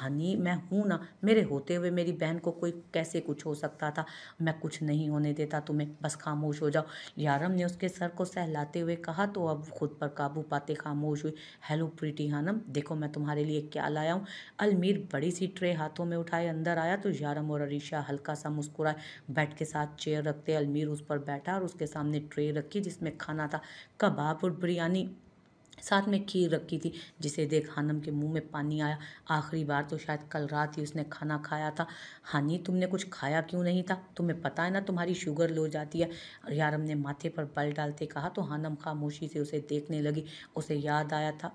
हनी मैं हूँ ना मेरे होते हुए मेरी बहन को कोई कैसे कुछ हो सकता था मैं कुछ नहीं होने देता तुम्हें बस खामोश हो जाओ यारम ने उसके सर को सहलाते हुए कहा तो अब खुद पर काबू पाते खामोश हुई हेलो प्रीटी हानम देखो मैं तुम्हारे लिए क्या लाया हूँ अलमीर बड़ी सी ट्रे हाथों में उठाए अंदर आया तो यारम और अरीशा हल्का सा मुस्कुराए बैठ के साथ चेयर रखते अलमीर उस पर बैठा और उसके सामने ट्रे रखी जिसमें खाना था कबाब और बिरयानी साथ में खीर रखी थी जिसे देख हानम के मुंह में पानी आया आखिरी बार तो शायद कल रात ही उसने खाना खाया था हानि तुमने कुछ खाया क्यों नहीं था तुम्हें पता है ना तुम्हारी शुगर लो जाती है यारम ने माथे पर बल डालते कहा तो हानम खामोशी से उसे देखने लगी उसे याद आया था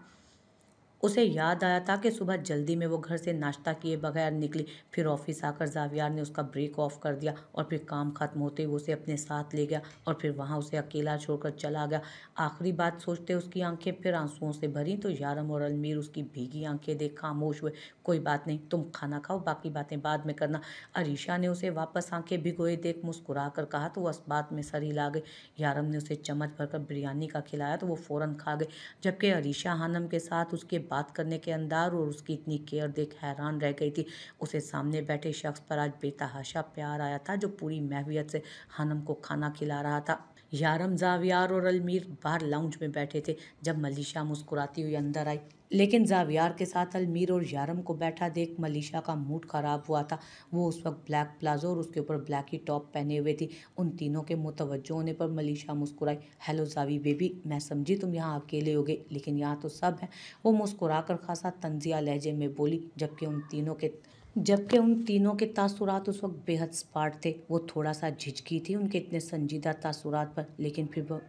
उसे याद आया था कि सुबह जल्दी में वो घर से नाश्ता किए बगैर निकली फिर ऑफिस आकर जावियार ने उसका ब्रेक ऑफ कर दिया और फिर काम खत्म होते हुए उसे अपने साथ ले गया और फिर वहाँ उसे अकेला छोड़कर चला गया आखिरी बात सोचते उसकी आंखें फिर आंसुओं से भरी तो यारम और अलमीर उसकी भीगी आंखें देख खामोश हुए कोई बात नहीं तुम खाना खाओ बाकी बातें बाद में करना अरीशा ने उसे वापस आंखें भिगोए देख मुस्कुरा कर कहा तो वह बात में सर हिला गई यारम ने उसे चम्मच भरकर बिरयानी का खिलाया तो वो फ़ौरन खा गए जबकि अरीशा हानम के साथ उसके बात करने के अंदाज और उसकी इतनी केयर देख हैरान रह गई थी उसे सामने बैठे शख्स पर आज बेतहाशा प्यार आया था जो पूरी महवियत से हनम को खाना खिला रहा था यारम जावियार और अलमीर बाहर लाउंज में बैठे थे जब मलिशा मुस्कुराती हुई अंदर आई लेकिन जावियार के साथ अलमीर और यारम को बैठा देख मलिशा का मूड ख़राब हुआ था वो उस वक्त ब्लैक प्लाजो और उसके ऊपर ब्लैक ही टॉप पहने हुए थी उन तीनों के मुतवजो होने पर मलिशा मुस्कुराई हेलो जावी बेबी मैं समझी तुम यहाँ अकेले हो गए लेकिन यहाँ तो सब हैं वो मुस्कुरा कर खासा तंजिया लहजे में बोली जबकि उन तीनों के जबकि उन तीनों के तासुरात उस वक्त बेहद स्पाट थे वो थोड़ा सा झिझकी थी उनके इतने संजीदा तासुरात पर लेकिन फिर वह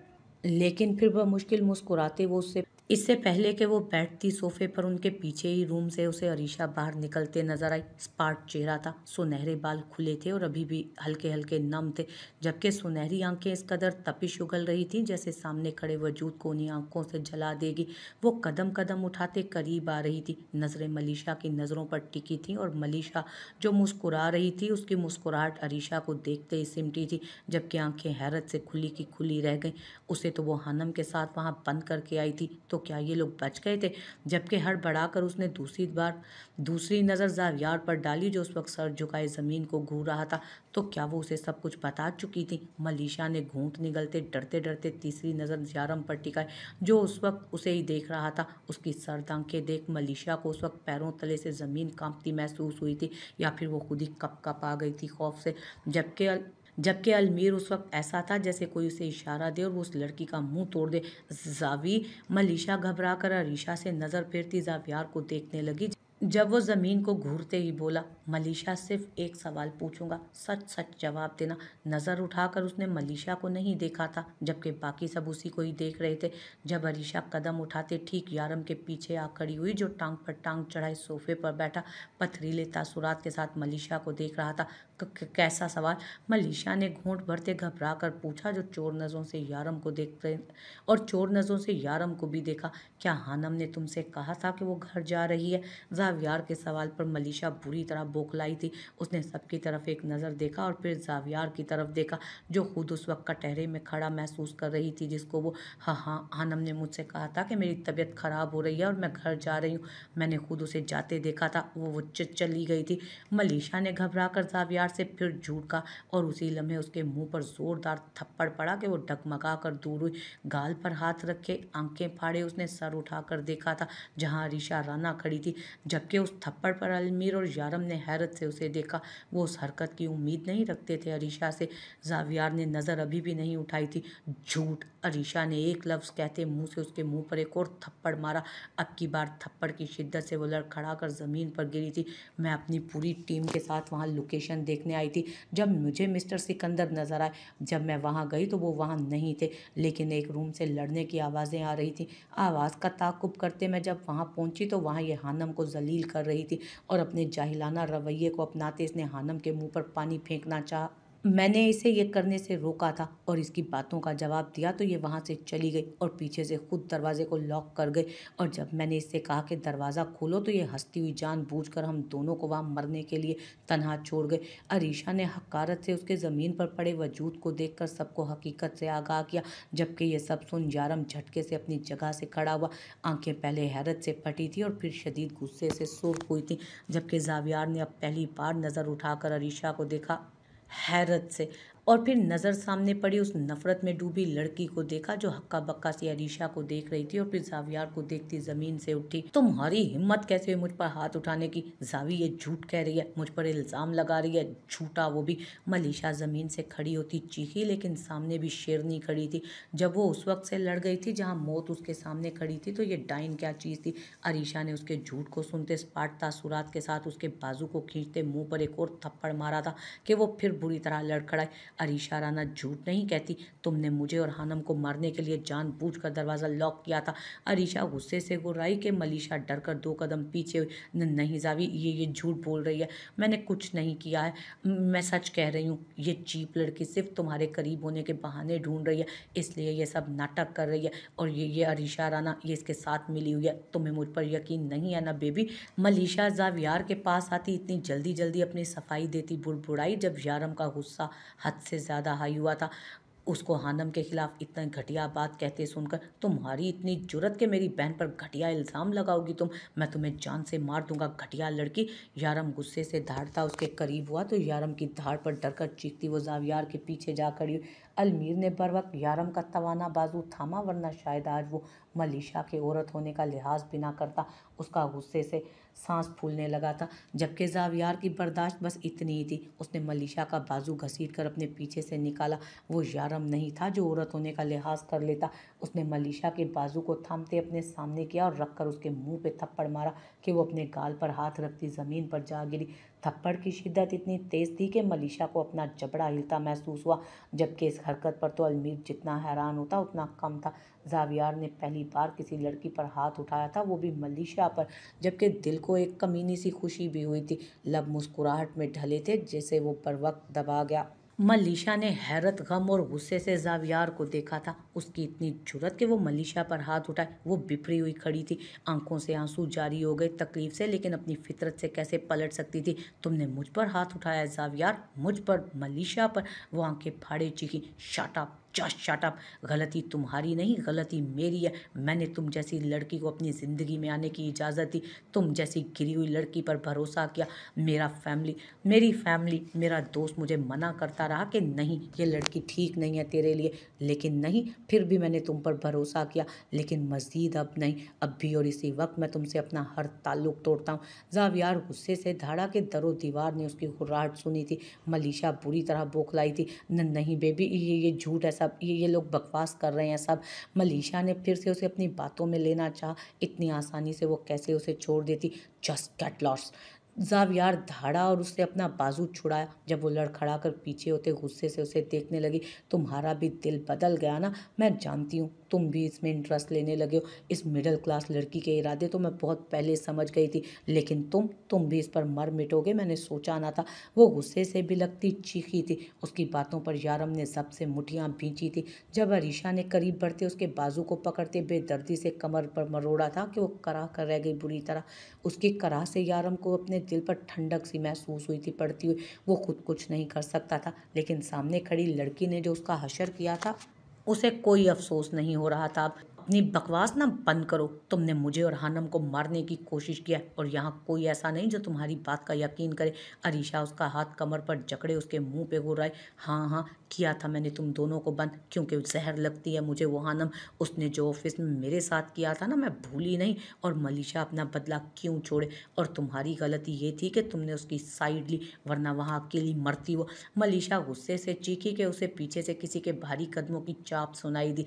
लेकिन फिर वह मुश्किल मुस्कुराते वो उससे इससे पहले कि वो बैठती सोफे पर उनके पीछे ही रूम से उसे अरीशा बाहर निकलते नजर आई स्पार्ट चेहरा था सुनहरे बाल खुले थे और अभी भी हल्के हल्के नम थे जबकि सुनहरी आंखें इस कदर तपिश उगल रही थीं जैसे सामने खड़े वजूद को उन्हीं आंखों से जला देगी वो कदम कदम उठाते करीब आ रही थी नज़रें मलिशा की नज़रों पर टिकी थी और मलिशा जो मुस्कुरा रही थी उसकी मुस्कुराहट अरीशा को देखते ही सिमटी थी जबकि आंखें हैरत से खुली की खुली रह गई उसे तो वो हनम के साथ वहाँ बंद करके आई थी तो क्या ये लोग बच गए थे जबकि हड़ बढ़ाकर उसने दूसरी बार दूसरी नज़र जावियार पर डाली जो उस वक्त सर झुकाए ज़मीन को घूर रहा था तो क्या वो उसे सब कुछ बता चुकी थी मलिशा ने घूंट निगलते डरते डरते तीसरी नज़र जारम पर टिकाई जो उस वक्त उसे ही देख रहा था उसकी सर दंखे देख मलिशा को उस वक्त पैरों तले से ज़मीन कांपती महसूस हुई थी या फिर वो खुद ही कप कप आ गई थी खौफ से जबकि जबकि अलमीर उस वक्त ऐसा था जैसे कोई उसे इशारा दे और वो उस लड़की का मुंह तोड़ दे जावी मलिशा घबरा कर अरीशा से नज़र फिरती जावियार को देखने लगी जब वो ज़मीन को घूरते ही बोला मलिशा सिर्फ एक सवाल पूछूंगा सच सच जवाब देना नज़र उठाकर उसने मलिशा को नहीं देखा था जबकि बाकी सब उसी को ही देख रहे थे जब अलीशा कदम उठाते ठीक यारम के पीछे आ खड़ी हुई जो टांग पर टांग चढ़ाए सोफे पर बैठा पथरीले तासुरात के साथ मलिशा को देख रहा था कैसा सवाल मलिशा ने घूंट भरते घबरा कर पूछा जो चोर नज़रों से यारम को देखते और चोर नज़रों से यारम को भी देखा क्या हानम ने तुमसे कहा था कि वो घर जा रही है जाव्यार के सवाल पर मलिशा बुरी तरह बोखलाई थी उसने सबकी तरफ एक नज़र देखा और फिर जावियार की तरफ देखा जो खुद उस वक्त कटहरे में खड़ा महसूस कर रही थी जिसको वो हाँ हाँ आनम ने मुझसे कहा था कि मेरी तबीयत ख़राब हो रही है और मैं घर जा रही हूँ मैंने खुद उसे जाते देखा था वो वो चली गई थी मलिशा ने घबरा कर जावियार से फिर झूठ का और उसी लम्हे उसके मुँह पर ज़ोरदार थप्पड़ पड़ा कि वो डगमगा कर दूर हुई गाल पर हाथ रखे आंखें फाड़े उसने सर उठाकर देखा था जहाँ रिशा राना खड़ी थी जबकि उस थप्पड़ पर अलमीर और यारम ने हैरत से उसे देखा वो उस हरकत की उम्मीद नहीं रखते थे अरीशा से जावियार ने नज़र अभी भी नहीं उठाई थी झूठ अरीशा ने एक लफ्ज़ कहते मुंह से उसके मुंह पर एक और थप्पड़ मारा अब की बार थप्पड़ की शिद्दत से वो लड़खड़ा कर ज़मीन पर गिरी थी मैं अपनी पूरी टीम के साथ वहाँ लोकेशन देखने आई थी जब मुझे मिस्टर सिकंदर नज़र आए जब मैं वहाँ गई तो वो वहाँ नहीं थे लेकिन एक रूम से लड़ने की आवाज़ें आ रही थी आवाज़ का ताकुब करते मैं जब वहाँ पहुँची तो वहाँ ये हानम को जलील कर रही थी और अपने जाहिलाना रवैये को अपनाते इसने हानम के मुंह पर पानी फेंकना चाहा मैंने इसे ये करने से रोका था और इसकी बातों का जवाब दिया तो ये वहाँ से चली गई और पीछे से खुद दरवाजे को लॉक कर गई और जब मैंने इससे कहा कि दरवाज़ा खोलो तो ये हंसती हुई जान बूझ कर हम दोनों को वहाँ मरने के लिए तनहा छोड़ गए अरीशा ने हकारत से उसके ज़मीन पर पड़े वजूद को देख कर सबको हकीकत से आगाह किया जबकि यह सब सुन यारम झटके से अपनी जगह से खड़ा हुआ आँखें पहले हैरत से फटी थी और फिर शदीद गुस्से से सोख हुई थी जबकि जावियार ने अब पहली बार नज़र उठाकर अरीशा को देखा हैरत से और फिर नज़र सामने पड़ी उस नफ़रत में डूबी लड़की को देखा जो हक्का बक्का से अरीशा को देख रही थी और फिर जावियार को देखती ज़मीन से उठी तुम्हारी हिम्मत कैसे हुई मुझ पर हाथ उठाने की जावी ये झूठ कह रही है मुझ पर इल्ज़ाम लगा रही है झूठा वो भी मलिशा ज़मीन से खड़ी होती चीखी लेकिन सामने भी शेरनी खड़ी थी जब वो उस वक्त से लड़ गई थी जहाँ मौत उसके सामने खड़ी थी तो ये डाइन क्या चीज़ थी अरीशा ने उसके झूठ को सुनते स्पाट तासुरात के साथ उसके बाजू को खींचते मुँह पर एक और थप्पड़ मारा था कि वो फिर बुरी तरह लड़खड़ाई अरीशा राना झूठ नहीं कहती तुमने मुझे और हानम को मारने के लिए कर दरवाज़ा लॉक किया था अरीशा गुस्से से गुर्राई के मलीशा डर कर दो कदम पीछे हुई नहीं जावी ये ये झूठ बोल रही है मैंने कुछ नहीं किया है मैं सच कह रही हूँ ये चीप लड़की सिर्फ तुम्हारे करीब होने के बहाने ढूंढ रही है इसलिए ये सब नाटक कर रही है और ये ये अरीशा राना ये इसके साथ मिली हुई है तुम्हें मुझ पर यकीन नहीं है ना बेबी मलीशा जावियार के पास आती इतनी जल्दी जल्दी अपनी सफाई देती बुढ़ जब यारम का गुस्सा हद से से ज़्यादा हाई हुआ था उसको हानम के खिलाफ इतना घटिया बात कहते सुनकर तुम्हारी इतनी जुरत के मेरी बहन पर घटिया इल्ज़ाम लगाओगी तुम मैं तुम्हें जान से मार दूंगा घटिया लड़की यारम गुस्से से धाड़ता उसके करीब हुआ तो यारम की धाड़ पर डरकर चीखती वो जावियार के पीछे जा खड़ी अलमीर ने बर वक्त यारम का तवाना बाजू थामा वरना शायद आज वो मलिशा के औरत होने का लिहाज भी ना करता उसका गुस्से से सांस फूलने लगा था जबकि जावियार की बर्दाश्त बस इतनी ही थी उसने मलिशा का बाजू घसीट कर अपने पीछे से निकाला वो यारम नहीं था जो औरत होने का लिहाज कर लेता उसने मलिशा के बाजू को थामते अपने सामने किया और रखकर उसके मुंह पे थप्पड़ मारा कि वो अपने गाल पर हाथ रखती ज़मीन पर जा गिरी थप्पड़ की शिद्दत इतनी तेज़ थी कि मलिशा को अपना जबड़ा हिलता महसूस हुआ जबकि इस हरकत पर तो अलमीर जितना हैरान होता उतना कम था जावियार ने पहली बार किसी लड़की पर हाथ उठाया था वो भी मलिशा पर जबकि दिल को एक कमीनी सी खुशी भी हुई थी लब मुस्कुराहट में ढले थे जैसे वो पर वक्त दबा गया मलिशा ने हैरत गम और गुस्से से जावियार को देखा था उसकी इतनी जुरत कि वो मलिशा पर हाथ उठाए वो बिफरी हुई खड़ी थी आंखों से आंसू जारी हो गए तकलीफ से लेकिन अपनी फितरत से कैसे पलट सकती थी तुमने मुझ पर हाथ उठाया जावियार मुझ पर मलिशा पर वो आंखें फाड़े चीखी शाटा जस्ट शट अप गलती तुम्हारी नहीं गलती मेरी है मैंने तुम जैसी लड़की को अपनी ज़िंदगी में आने की इजाज़त दी तुम जैसी गिरी हुई लड़की पर भरोसा किया मेरा फैमिली मेरी फैमिली मेरा दोस्त मुझे मना करता रहा कि नहीं ये लड़की ठीक नहीं है तेरे लिए लेकिन नहीं फिर भी मैंने तुम पर भरोसा किया लेकिन मज़ीद अब नहीं अब भी और इसी वक्त मैं तुमसे अपना हर ताल्लुक तोड़ता हूँ यार गुस्से से धाड़ा के दरो दीवार ने उसकी घुर्राहट सुनी थी मलिशा बुरी तरह बौखलाई थी नहीं बेबी ये ये झूठ ऐसा सब ये ये लोग बकवास कर रहे हैं सब मलिशा ने फिर से उसे अपनी बातों में लेना चाह इतनी आसानी से वो कैसे उसे छोड़ देती जस्ट गेट जब जावियार धाड़ा और उसने अपना बाजू छुड़ाया जब वो लड़खड़ा कर पीछे होते गुस्से से उसे देखने लगी तुम्हारा भी दिल बदल गया ना मैं जानती हूँ तुम भी इसमें इंटरेस्ट लेने लगे हो इस मिडिल क्लास लड़की के इरादे तो मैं बहुत पहले समझ गई थी लेकिन तुम तुम भी इस पर मर मिटोगे मैंने सोचा ना था वो गुस्से से भी लगती चीखी थी उसकी बातों पर यारम ने सबसे मुठियाँ भींची थी जब अरीशा ने करीब बढ़ते उसके बाजू को पकड़ते बेदर्दी से कमर पर मरोड़ा था कि वो करा कर रह गई बुरी तरह उसकी कराह से यारम को अपने दिल पर ठंडक सी महसूस हुई थी पड़ती हुई वो खुद कुछ नहीं कर सकता था लेकिन सामने खड़ी लड़की ने जो उसका हशर किया था उसे कोई अफसोस नहीं हो रहा था अपनी बकवास ना बंद करो तुमने मुझे और हानम को मारने की कोशिश किया और यहाँ कोई ऐसा नहीं जो तुम्हारी बात का यकीन करे अरीशा उसका हाथ कमर पर जकड़े उसके मुंह पे घुराए हाँ हाँ किया था मैंने तुम दोनों को बंद क्योंकि जहर लगती है मुझे वो हानम उसने जो ऑफिस में मेरे साथ किया था ना मैं भूली नहीं और मलिशा अपना बदला क्यों छोड़े और तुम्हारी गलती ये थी कि तुमने उसकी साइड ली वरना वहाँ अकेली मरती वो मलिशा गुस्से से चीखी कि उसे पीछे से किसी के भारी कदमों की चाप सुनाई दी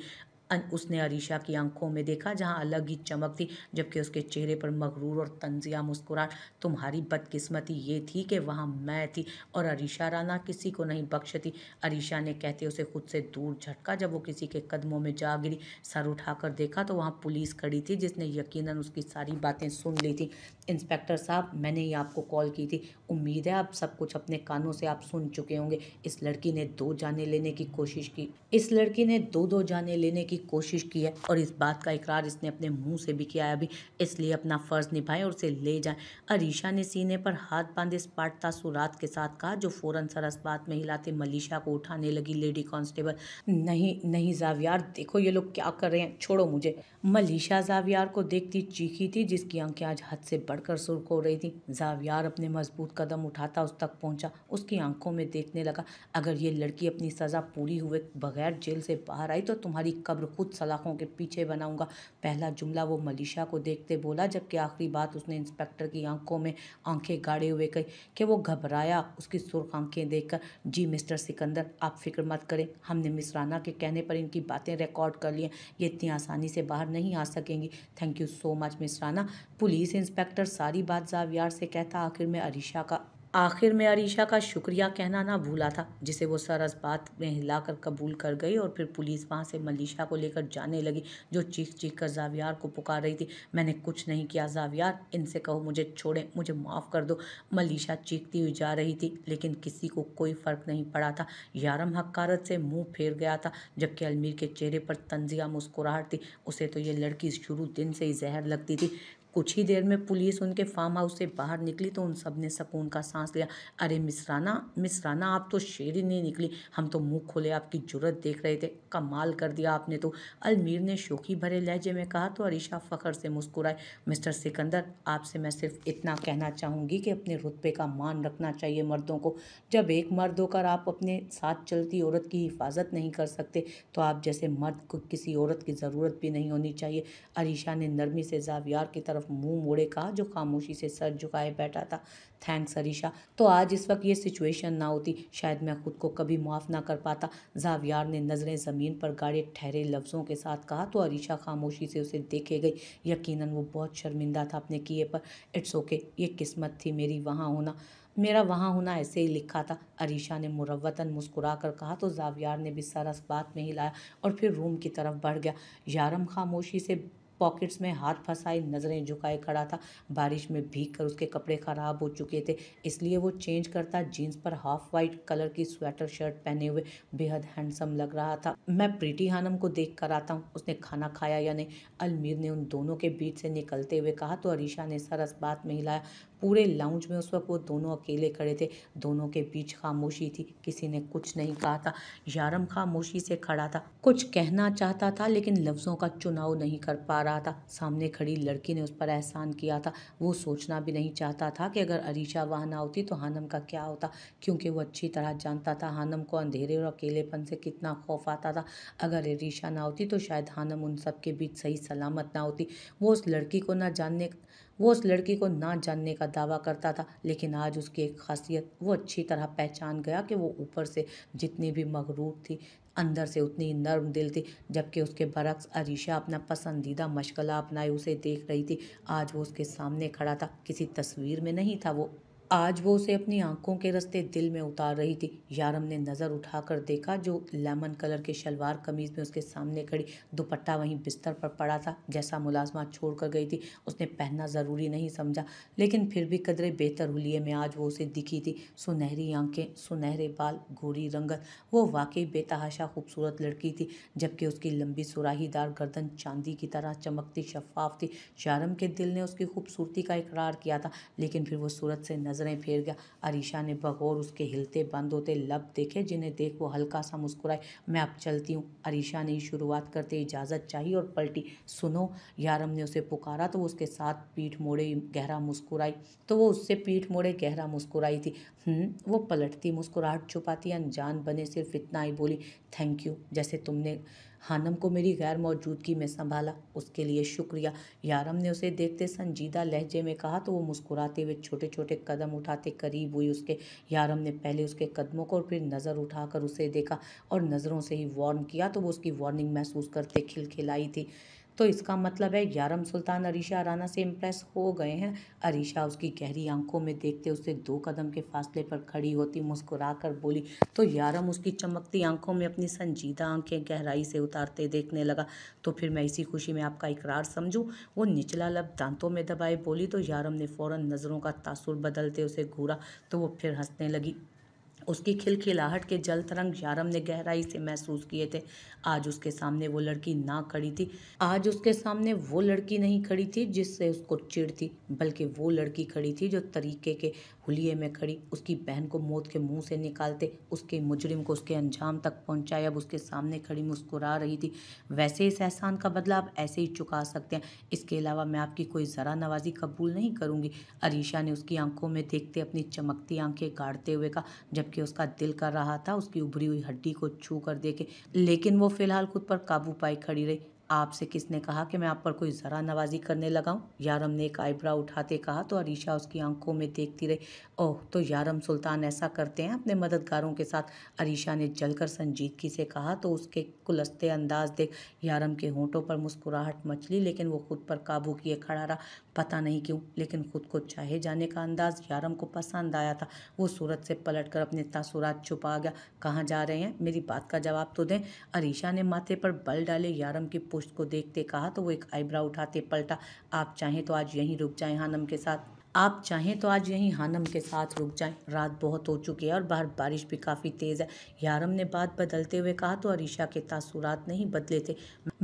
उसने अरीशा की आंखों में देखा जहां अलग ही चमक थी जबकि उसके चेहरे पर मकरूर और तंजिया मुस्कुराहट तुम्हारी बदकिस्मती ये थी कि वहाँ मैं थी और अरीशा राना किसी को नहीं बख्शती अरीशा ने कहते उसे खुद से दूर झटका जब वो किसी के कदमों में जा गिरी सर उठाकर देखा तो वहाँ पुलिस खड़ी थी जिसने यकीन उसकी सारी बातें सुन ली थी इंस्पेक्टर साहब मैंने ही आपको कॉल की थी उम्मीद है आप सब कुछ अपने कानों से आप सुन चुके होंगे इस लड़की ने दो जाने लेने की कोशिश की इस लड़की ने दो दो जाने लेने की की कोशिश की है और इस बात का इकरार इसने अपने मुंह से भी किया है अभी इसलिए अपना फ़र्ज़ निभाएं और उसे ले जाएं अरीशा ने सीने पर हाथ बांधे स्पार्टा सुरात के साथ कहा जो फ़ौरन सरसबात में हिलाते मलिशा को उठाने लगी लेडी कांस्टेबल नहीं नहीं जावियार देखो ये लोग क्या कर रहे हैं छोड़ो मुझे मलिशा जावियार को देखती चीखी थी जिसकी आंखें आज हद से बढ़कर सुर्ख हो रही थी जावियार अपने मजबूत कदम उठाता उस तक पहुंचा उसकी आंखों में देखने लगा अगर ये लड़की अपनी सज़ा पूरी हुए बगैर जेल से बाहर आई तो तुम्हारी कब्र और ख़ुद सलाखों के पीछे बनाऊंगा पहला जुमला वो मलिशा को देखते बोला जबकि आखिरी बात उसने इंस्पेक्टर की आंखों में आंखें गाड़े हुए कही कि वो घबराया उसकी सुर्ख आंखें देखकर जी मिस्टर सिकंदर आप फिक्र मत करें हमने मिसराना के कहने पर इनकी बातें रिकॉर्ड कर लिया ये इतनी आसानी से बाहर नहीं आ सकेंगी थैंक यू सो मच मिसराना पुलिस इंस्पेक्टर सारी बात जावियार से कहता आखिर में अरिशा का आखिर में अरीशा का शुक्रिया कहना ना भूला था जिसे वो सरस बात में हिलाकर कबूल कर गई और फिर पुलिस वहाँ से मलिशा को लेकर जाने लगी जो चीख चीख कर जावियार को पुकार रही थी मैंने कुछ नहीं किया जावियार इनसे कहो मुझे छोड़ें मुझे माफ़ कर दो मलिशा चीखती हुई जा रही थी लेकिन किसी को कोई फ़र्क नहीं पड़ा था यारम हकारत से मुँह फेर गया था जबकि अलमीर के चेहरे पर तंजिया मुस्कुराहट थी उसे तो ये लड़की शुरू दिन से ही जहर लगती थी कुछ ही देर में पुलिस उनके फार्म हाउस से बाहर निकली तो उन सब ने सुकून का सांस लिया अरे मिसराना मिसराना आप तो शेर ही नहीं निकली हम तो मुँह खोले आपकी जरूरत देख रहे थे कमाल कर दिया आपने तो अलमीर ने शोकी भरे लहजे में कहा तो अरीशा फ़खर से मुस्कुराए मिस्टर सिकंदर आपसे मैं सिर्फ इतना कहना चाहूँगी कि अपने रुतबे का मान रखना चाहिए मर्दों को जब एक मर्द होकर आप अपने साथ चलती औरत की हिफाजत नहीं कर सकते तो आप जैसे मर्द को किसी औरत की ज़रूरत भी नहीं होनी चाहिए अरीशा ने नरमी से जावियार की तरफ तरफ मुंह मोड़े कहा जो खामोशी से सर झुकाए बैठा था थैंक्स अरीशा तो आज इस वक्त ये सिचुएशन ना होती शायद मैं खुद को कभी माफ़ ना कर पाता जावियार ने नज़रें ज़मीन पर गाड़े ठहरे लफ्ज़ों के साथ कहा तो अरीशा खामोशी से उसे देखे गई यकीन वो बहुत शर्मिंदा था अपने किए पर इट्स ओके ये किस्मत थी मेरी वहाँ होना मेरा वहाँ होना ऐसे ही लिखा था अरीशा ने मुरवतन मुस्कुरा कर कहा तो जावियार ने भी सरस बात में हिलाया और फिर रूम की तरफ बढ़ गया यारम खामोशी से पॉकेट्स में हाथ फंसाए नज़रें झुकाए खड़ा था बारिश में भीग कर उसके कपड़े ख़राब हो चुके थे इसलिए वो चेंज करता जीन्स पर हाफ वाइट कलर की स्वेटर शर्ट पहने हुए बेहद हैंडसम लग रहा था मैं प्रीति हानम को देख कर आता हूँ उसने खाना खाया या नहीं अलमीर ने उन दोनों के बीच से निकलते हुए कहा तो अरीशा ने सरस बात में हिलाया पूरे लाउंज में उस वक्त वो दोनों अकेले खड़े थे दोनों के बीच खामोशी थी किसी ने कुछ नहीं कहा था यारम खामोशी से खड़ा था कुछ कहना चाहता था लेकिन लफ्ज़ों का चुनाव नहीं कर पा रहा था सामने खड़ी लड़की ने उस पर एहसान किया था वो सोचना भी नहीं चाहता था कि अगर अरीशा वहाँ ना होती तो हानम का क्या होता क्योंकि वो अच्छी तरह जानता था हानम को अंधेरे और अकेलेपन से कितना खौफ आता था अगर अरीशा ना होती तो शायद हानम उन सब के बीच सही सलामत ना होती वो उस लड़की को ना जानने वो उस लड़की को ना जानने का दावा करता था लेकिन आज उसकी एक खासियत वो अच्छी तरह पहचान गया कि वो ऊपर से जितनी भी मगरूर थी अंदर से उतनी नर्म दिल थी जबकि उसके बरक्स अरीशा अपना पसंदीदा मशगला अपनाए उसे देख रही थी आज वो उसके सामने खड़ा था किसी तस्वीर में नहीं था वो आज वो उसे अपनी आंखों के रस्ते दिल में उतार रही थी यारम ने नज़र उठाकर देखा जो लेमन कलर के शलवार कमीज में उसके सामने खड़ी दुपट्टा वहीं बिस्तर पर पड़ा था जैसा मुलाजमा छोड़ कर गई थी उसने पहनना ज़रूरी नहीं समझा लेकिन फिर भी कदरे बेहतर हुलिये में आज वो उसे दिखी थी सुनहरी आंखें सुनहरे बाल गोरी रंगत वो वाकई बेतहाशा खूबसूरत लड़की थी जबकि उसकी लंबी सुराहीदार गर्दन चांदी की तरह चमकती शफाफ थी यारम के दिल ने उसकी खूबसूरती का इकरार किया था लेकिन फिर वो सूरत से नजर नज़रें फेर गया अरीशा ने बगौर उसके हिलते बंद होते लब देखे जिन्हें देख वो हल्का सा मुस्कुराए मैं अब चलती हूँ अरीशा ने शुरुआत करते इजाज़त चाहिए और पलटी सुनो यारम ने उसे पुकारा तो वो उसके साथ पीठ मोड़े गहरा मुस्कुराई तो वो उससे पीठ मोड़े गहरा मुस्कुराई थी हम्म, वो पलटती मुस्कुराहट छुपाती अनजान बने सिर्फ इतना ही बोली थैंक यू जैसे तुमने हानम को मेरी गैर मौजूदगी में संभाला उसके लिए शुक्रिया यारम ने उसे देखते संजीदा लहजे में कहा तो वो मुस्कुराते हुए छोटे छोटे कदम उठाते करीब हुई उसके यारम ने पहले उसके कदमों को और फिर नज़र उठाकर उसे देखा और नज़रों से ही वार्न किया तो वो उसकी वार्निंग महसूस करते खिलखिलाई थी तो इसका मतलब है यारम सुल्तान अरीशा राना से इम्प्रेस हो गए हैं अरीशा उसकी गहरी आंखों में देखते उसे दो कदम के फासले पर खड़ी होती मुस्कुरा कर बोली तो यारम उसकी चमकती आंखों में अपनी संजीदा आंखें गहराई से उतारते देखने लगा तो फिर मैं इसी खुशी में आपका इकरार समझूँ वो निचला लब दांतों में दबाए बोली तो यारम ने फ़ौर नज़रों का तासुर बदलते उसे घूरा तो वो फिर हंसने लगी उसकी खिलखिलाहट के जल तरंग यारम ने गहराई से महसूस किए थे आज उसके सामने वो लड़की ना खड़ी थी आज उसके सामने वो लड़की नहीं खड़ी थी जिससे उसको चिड़ थी बल्कि वो लड़की खड़ी थी जो तरीके के हुलिये में खड़ी उसकी बहन को मौत के मुंह से निकालते उसके मुजरिम को उसके अंजाम तक पहुँचाए अब उसके सामने खड़ी मुस्कुरा रही थी वैसे इस एहसान का बदला आप ऐसे ही चुका सकते हैं इसके अलावा मैं आपकी कोई ज़रा नवाजी कबूल नहीं करूँगी अरीशा ने उसकी आंखों में देखते अपनी चमकती आंखें गाड़ते हुए कहा जबकि जबकि उसका दिल कर रहा था उसकी उभरी हुई हड्डी को छू कर देखे लेकिन वो फिलहाल खुद पर काबू पाई खड़ी रही आपसे किसने कहा कि मैं आप पर कोई ज़रा नवाजी करने लगाऊं यारम ने एक आईब्राउ उठाते कहा तो अरीशा उसकी आंखों में देखती रही ओह तो यारम सुल्तान ऐसा करते हैं अपने मददगारों के साथ अरीशा ने जलकर संजीदगी से कहा तो उसके कुलस्ते अंदाज देख यारम के होंठों पर मुस्कुराहट मचली लेकिन वो खुद पर काबू किए खड़ा रहा पता नहीं क्यों लेकिन खुद को चाहे जाने का अंदाज यारम को पसंद आया था वो सूरत से पलट कर अपने तासुरात छुपा गया कहाँ जा रहे हैं मेरी बात का जवाब तो दें अरीशा ने माथे पर बल डाले यारम की पोस्ट को देखते कहा तो वो एक आईब्रा उठाते पलटा आप चाहें तो आज यहीं रुक जाएं हानम के साथ आप चाहें तो आज यहीं हानम के साथ रुक जाएं रात बहुत हो चुकी है और बाहर बारिश भी काफ़ी तेज़ है यारम ने बात बदलते हुए कहा तो अरीशा के तासुरात नहीं बदले थे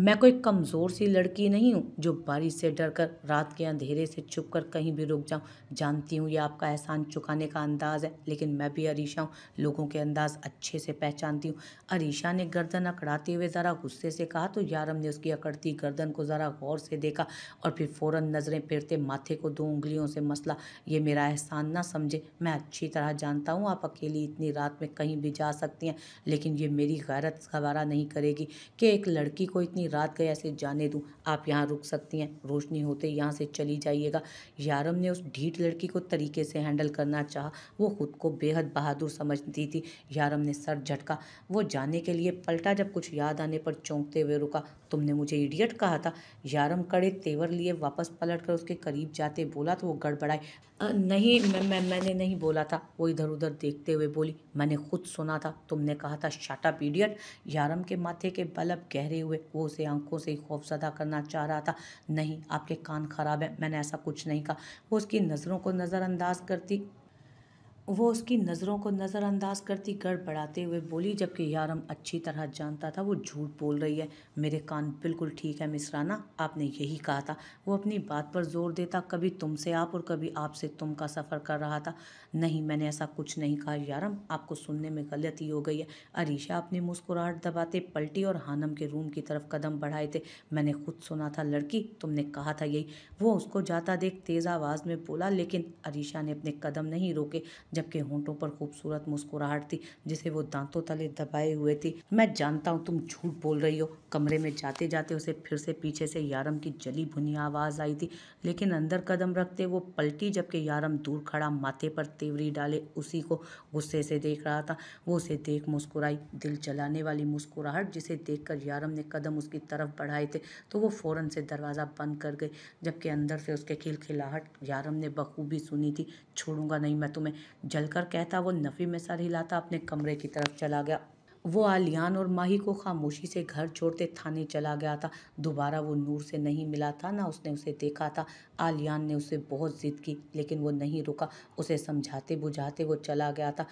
मैं कोई कमज़ोर सी लड़की नहीं हूँ जो बारिश से डरकर रात के अंधेरे से छुप कर कहीं भी रुक जाऊँ जानती हूँ ये आपका एहसान चुकाने का अंदाज़ है लेकिन मैं भी अरीशा हूँ लोगों के अंदाज अच्छे से पहचानती हूँ अरीशा ने गर्दन अकड़ाते हुए ज़रा गुस्से से कहा तो यारम ने उसकी अकड़ती गर्दन को ज़रा गौर से देखा और फिर फ़ौरन नज़रें फेरते माथे को दो उंगलियों से मस हौसला ये मेरा एहसान ना समझे मैं अच्छी तरह जानता हूँ आप अकेली इतनी रात में कहीं भी जा सकती हैं लेकिन ये मेरी गैरत गवारा नहीं करेगी कि एक लड़की को इतनी रात गए ऐसे जाने दूँ आप यहाँ रुक सकती हैं रोशनी होते यहाँ से चली जाइएगा यारम ने उस ढीठ लड़की को तरीके से हैंडल करना चाह वो खुद को बेहद बहादुर समझती थी यारम ने सर झटका वो जाने के लिए पलटा जब कुछ याद आने पर चौंकते हुए रुका तुमने मुझे इडियट कहा था यारम कड़े तेवर लिए वापस पलट कर उसके करीब जाते बोला तो वो गड़बड़ा लड़ाई नहीं मैं, मैं मैंने नहीं बोला था वो इधर उधर देखते हुए बोली मैंने खुद सुना था तुमने कहा था शाटा पीडियट यारम के माथे के बल्ब गहरे हुए वो उसे आंखों से ही खौफजदा करना चाह रहा था नहीं आपके कान खराब है मैंने ऐसा कुछ नहीं कहा वो उसकी नज़रों को नज़रअंदाज करती वो उसकी नज़रों को नज़रअंदाज करती गड़बड़ाते हुए बोली जबकि यारम अच्छी तरह जानता था वो झूठ बोल रही है मेरे कान बिल्कुल ठीक है मिसराना आपने यही कहा था वो अपनी बात पर जोर देता कभी तुमसे आप और कभी आपसे तुम का सफ़र कर रहा था नहीं मैंने ऐसा कुछ नहीं कहा यारम आपको सुनने में गलती हो गई है अरीशा अपनी मुस्कुराहट दबाते पलटी और हानम के रूम की तरफ कदम बढ़ाए थे मैंने खुद सुना था लड़की तुमने कहा था यही वो उसको जाता देख तेज़ आवाज़ में बोला लेकिन अरीशा ने अपने कदम नहीं रोके जबकि होंठों पर खूबसूरत मुस्कुराहट थी जिसे वो दांतों तले दबाए हुए थी मैं जानता हूँ तुम झूठ बोल रही हो कमरे में जाते जाते उसे फिर से पीछे से यारम की जली भुनी आवाज़ आई थी लेकिन अंदर कदम रखते वो पलटी जबकि यारम दूर खड़ा माथे पर तेवरी डाले उसी को गुस्से से देख रहा था वो उसे देख मुस्कुराई दिल जलाने वाली मुस्कुराहट जिसे देख यारम ने कदम उसकी तरफ बढ़ाए थे तो वो फ़ौरन से दरवाज़ा बंद कर गई जबकि अंदर से उसके खिलखिलाहट यारम ने बखूबी सुनी थी छोड़ूंगा नहीं मैं तुम्हें जलकर कहता वो नफ़ी में सर हिलाता अपने कमरे की तरफ चला गया वो आलियान और माही को खामोशी से घर छोड़ते थाने चला गया था दोबारा वो नूर से नहीं मिला था ना उसने उसे देखा था आलियान ने उसे बहुत ज़िद की लेकिन वो नहीं रुका उसे समझाते बुझाते वो चला गया था